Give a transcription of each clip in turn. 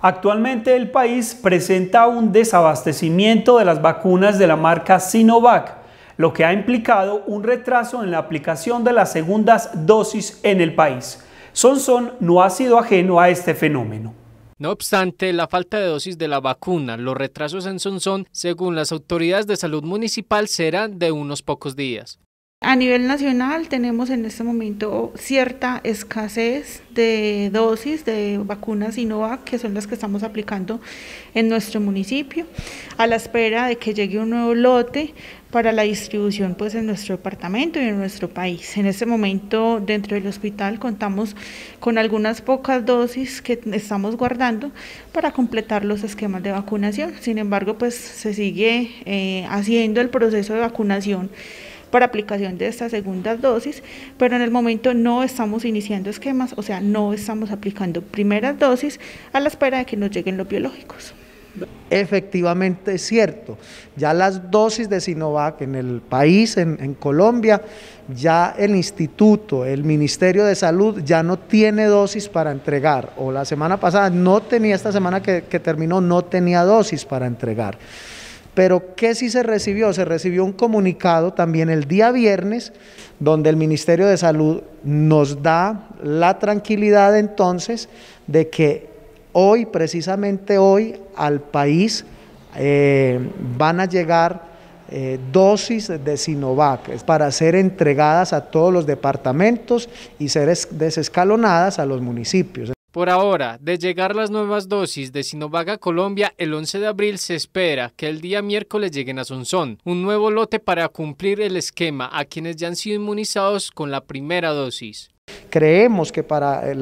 Actualmente el país presenta un desabastecimiento de las vacunas de la marca Sinovac, lo que ha implicado un retraso en la aplicación de las segundas dosis en el país. Sonson no ha sido ajeno a este fenómeno. No obstante, la falta de dosis de la vacuna, los retrasos en Sonson, según las autoridades de salud municipal, serán de unos pocos días. A nivel nacional tenemos en este momento cierta escasez de dosis de vacunas Sinovac, que son las que estamos aplicando en nuestro municipio, a la espera de que llegue un nuevo lote para la distribución pues, en nuestro departamento y en nuestro país. En este momento dentro del hospital contamos con algunas pocas dosis que estamos guardando para completar los esquemas de vacunación. Sin embargo, pues se sigue eh, haciendo el proceso de vacunación para aplicación de esta segunda dosis, pero en el momento no estamos iniciando esquemas, o sea, no estamos aplicando primeras dosis a la espera de que nos lleguen los biológicos. Efectivamente es cierto, ya las dosis de Sinovac en el país, en, Colombia, ya el instituto, el Ministerio de Salud ya no tiene dosis para entregar, o la semana pasada no tenía, esta semana que terminó no tenía dosis para entregar. Pero ¿qué si se recibió? Se recibió un comunicado también el día viernes, donde el Ministerio de Salud nos da la tranquilidad entonces de que hoy, precisamente hoy, al país eh, van a llegar eh, dosis de Sinovac para ser entregadas a todos los departamentos y ser desescalonadas a los municipios. Por ahora, de llegar las nuevas dosis de Sinovaga Colombia el 11 de abril, se espera que el día miércoles lleguen a Sonsón un nuevo lote para cumplir el esquema a quienes ya han sido inmunizados con la primera dosis. Creemos que para,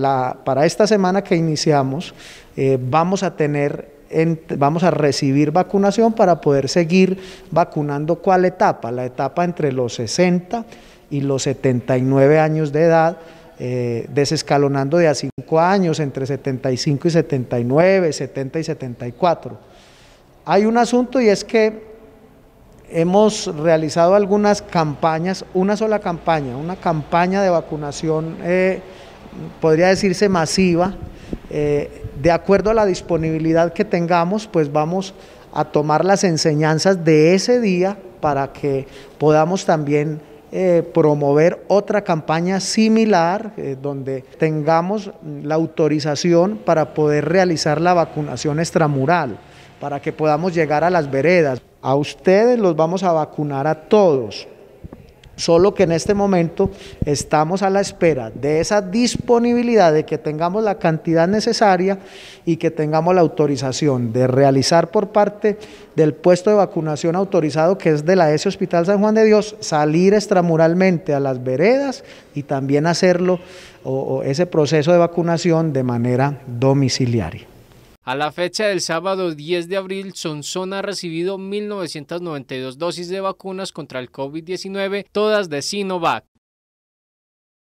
esta semana que iniciamos eh, vamos a tener vamos a recibir vacunación para poder seguir vacunando cuál etapa, la etapa entre los 60 y los 79 años de edad, eh, desescalonando de así años, entre 75 y 79, 70 y 74. Hay un asunto y es que hemos realizado algunas campañas, una sola campaña, una campaña de vacunación, eh, podría decirse masiva. Eh, de acuerdo a la disponibilidad que tengamos, pues vamos a tomar las enseñanzas de ese día para que podamos también eh, promover otra campaña similar eh, donde tengamos la autorización para poder realizar la vacunación extramural, para que podamos llegar a las veredas. A ustedes los vamos a vacunar a todos. Solo que en este momento estamos a la espera de esa disponibilidad, de que tengamos la cantidad necesaria y que tengamos la autorización de realizar por parte del puesto de vacunación autorizado, que es de la S Hospital San Juan de Dios, salir extramuralmente a las veredas y también hacerlo o ese proceso de vacunación de manera domiciliaria. A la fecha del sábado 10 de abril, Sonsona ha recibido 1.992 dosis de vacunas contra el COVID-19, todas de Sinovac.